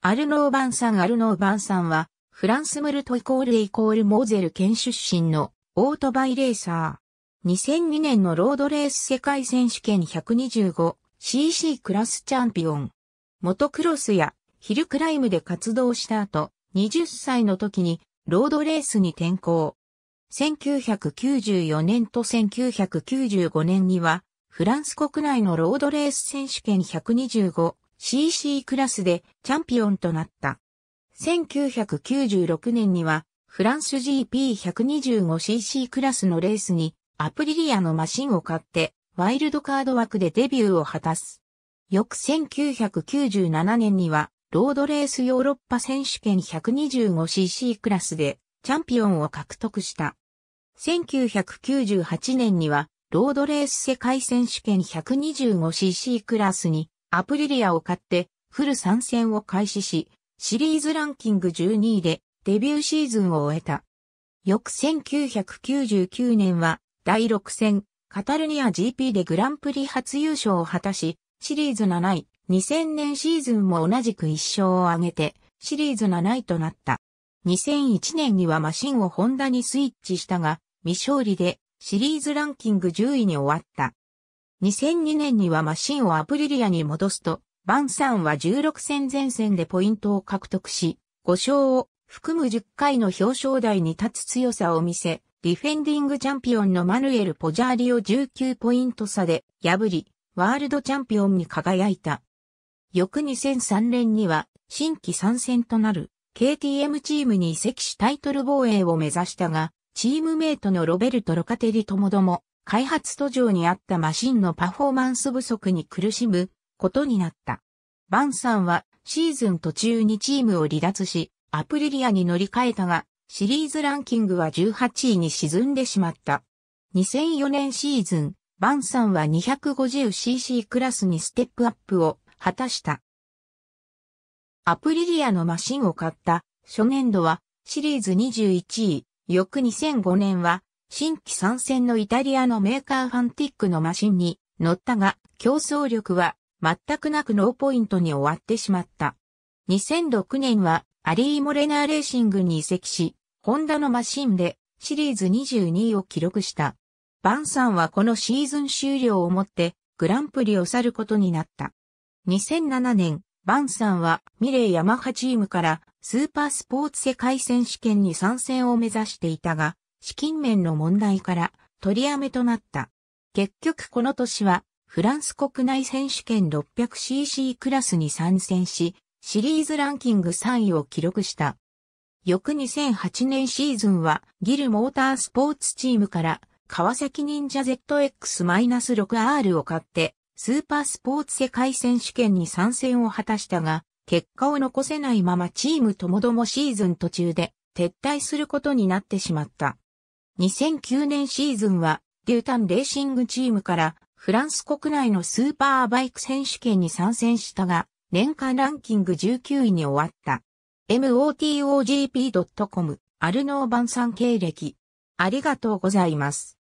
アルノー・バンさんアルノー・バンさんは、フランスムルトイコールイコールモーゼル県出身のオートバイレーサー。2002年のロードレース世界選手権 125cc クラスチャンピオン。モトクロスやヒルクライムで活動した後、20歳の時にロードレースに転向。1994年と1995年には、フランス国内のロードレース選手権125 CC クラスでチャンピオンとなった。1996年にはフランス GP125cc クラスのレースにアプリリアのマシンを買ってワイルドカード枠でデビューを果たす。翌1997年にはロードレースヨーロッパ選手権 125cc クラスでチャンピオンを獲得した。1998年にはロードレース世界選手権 125cc クラスにアプリリアを買って、フル参戦を開始し、シリーズランキング12位でデビューシーズンを終えた。翌1999年は第6戦カタルニア GP でグランプリ初優勝を果たし、シリーズ7位、2000年シーズンも同じく1勝を挙げて、シリーズ7位となった。2001年にはマシンをホンダにスイッチしたが、未勝利でシリーズランキング10位に終わった。2002年にはマシンをアプリリアに戻すと、バンサンは16戦前線でポイントを獲得し、5勝を含む10回の表彰台に立つ強さを見せ、ディフェンディングチャンピオンのマヌエル・ポジャーリを19ポイント差で破り、ワールドチャンピオンに輝いた。翌2003年には新規参戦となる KTM チームに移籍しタイトル防衛を目指したが、チームメイトのロベルト・ロカテリともども開発途上にあったマシンのパフォーマンス不足に苦しむことになった。バンさんはシーズン途中にチームを離脱し、アプリリアに乗り換えたが、シリーズランキングは18位に沈んでしまった。2004年シーズン、バンさんは 250cc クラスにステップアップを果たした。アプリリアのマシンを買った初年度はシリーズ21位、翌2005年は新規参戦のイタリアのメーカーファンティックのマシンに乗ったが、競争力は全くなくノーポイントに終わってしまった。2006年はアリー・モレナーレーシングに移籍し、ホンダのマシンでシリーズ22を記録した。バンさんはこのシーズン終了をもってグランプリを去ることになった。2007年、バンさんはミレー・ヤマハチームからスーパースポーツ世界選手権に参戦を目指していたが、資金面の問題から取りやめとなった。結局この年は、フランス国内選手権 600cc クラスに参戦し、シリーズランキング3位を記録した。翌2008年シーズンは、ギルモータースポーツチームから、川崎忍者 ZX-6R を買って、スーパースポーツ世界選手権に参戦を果たしたが、結果を残せないままチームともどもシーズン途中で撤退することになってしまった。2009年シーズンは、デュータンレーシングチームからフランス国内のスーパーバイク選手権に参戦したが、年間ランキング19位に終わった。motogp.com、アルノーバンさん経歴。ありがとうございます。